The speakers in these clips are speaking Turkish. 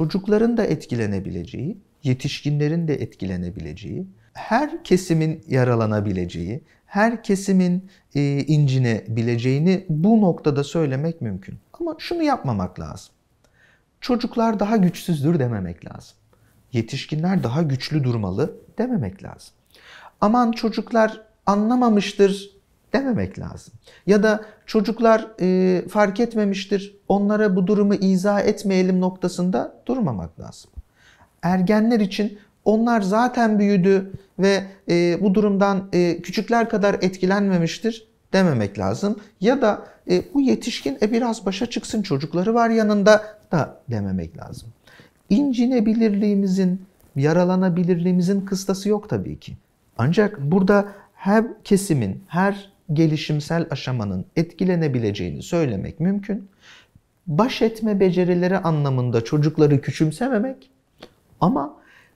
çocukların da etkilenebileceği, yetişkinlerin de etkilenebileceği, her kesimin yaralanabileceği, her kesimin e, incinebileceğini bu noktada söylemek mümkün. Ama şunu yapmamak lazım. Çocuklar daha güçsüzdür dememek lazım. Yetişkinler daha güçlü durmalı dememek lazım. Aman çocuklar anlamamıştır dememek lazım. Ya da çocuklar e, fark etmemiştir, onlara bu durumu izah etmeyelim noktasında durmamak lazım. Ergenler için onlar zaten büyüdü ve e, bu durumdan e, küçükler kadar etkilenmemiştir dememek lazım. Ya da e, bu yetişkin e, biraz başa çıksın çocukları var yanında da dememek lazım. İncinebilirliğimizin, yaralanabilirliğimizin kıstası yok tabii ki. Ancak burada her kesimin, her gelişimsel aşamanın etkilenebileceğini söylemek mümkün. Baş etme becerileri anlamında çocukları küçümsememek ama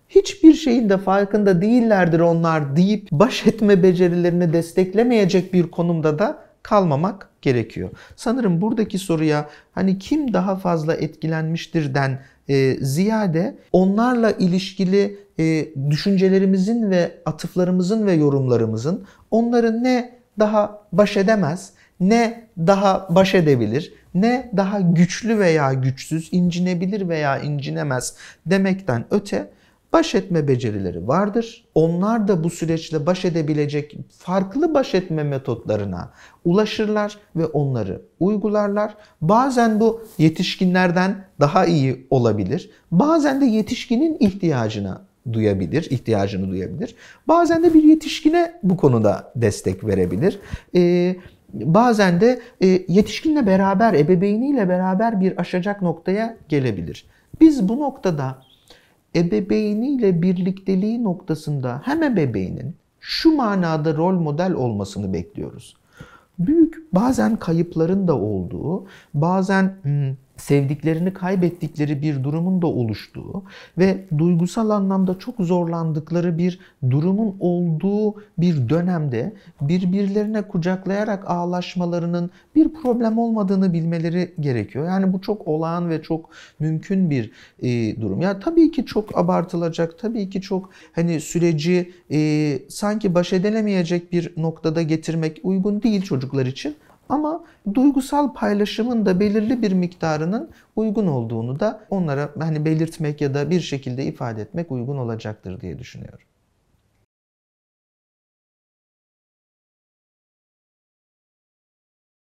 hiçbir şeyin de farkında değillerdir onlar deyip baş etme becerilerini desteklemeyecek bir konumda da kalmamak gerekiyor. Sanırım buradaki soruya hani kim daha fazla etkilenmiştirden e, ziyade onlarla ilişkili e, düşüncelerimizin ve atıflarımızın ve yorumlarımızın onların ne daha baş edemez, ne daha baş edebilir, ne daha güçlü veya güçsüz, incinebilir veya incinemez demekten öte baş etme becerileri vardır. Onlar da bu süreçle baş edebilecek farklı baş etme metotlarına ulaşırlar ve onları uygularlar. Bazen bu yetişkinlerden daha iyi olabilir. Bazen de yetişkinin ihtiyacına duyabilir, ihtiyacını duyabilir. Bazen de bir yetişkine bu konuda destek verebilir. Ee, bazen de e, yetişkinle beraber, ebeveyniyle beraber bir aşacak noktaya gelebilir. Biz bu noktada ebeveyniyle birlikteliği noktasında hem ebeveynin şu manada rol model olmasını bekliyoruz. Büyük bazen kayıpların da olduğu, bazen... Hmm, sevdiklerini kaybettikleri bir durumun da oluştuğu ve duygusal anlamda çok zorlandıkları bir durumun olduğu bir dönemde birbirlerine kucaklayarak ağlaşmalarının bir problem olmadığını bilmeleri gerekiyor. Yani bu çok olağan ve çok mümkün bir e, durum. Ya yani tabii ki çok abartılacak, tabii ki çok hani süreci e, sanki baş edilemeyecek bir noktada getirmek uygun değil çocuklar için. Ama duygusal paylaşımın da belirli bir miktarının uygun olduğunu da onlara hani belirtmek ya da bir şekilde ifade etmek uygun olacaktır diye düşünüyorum.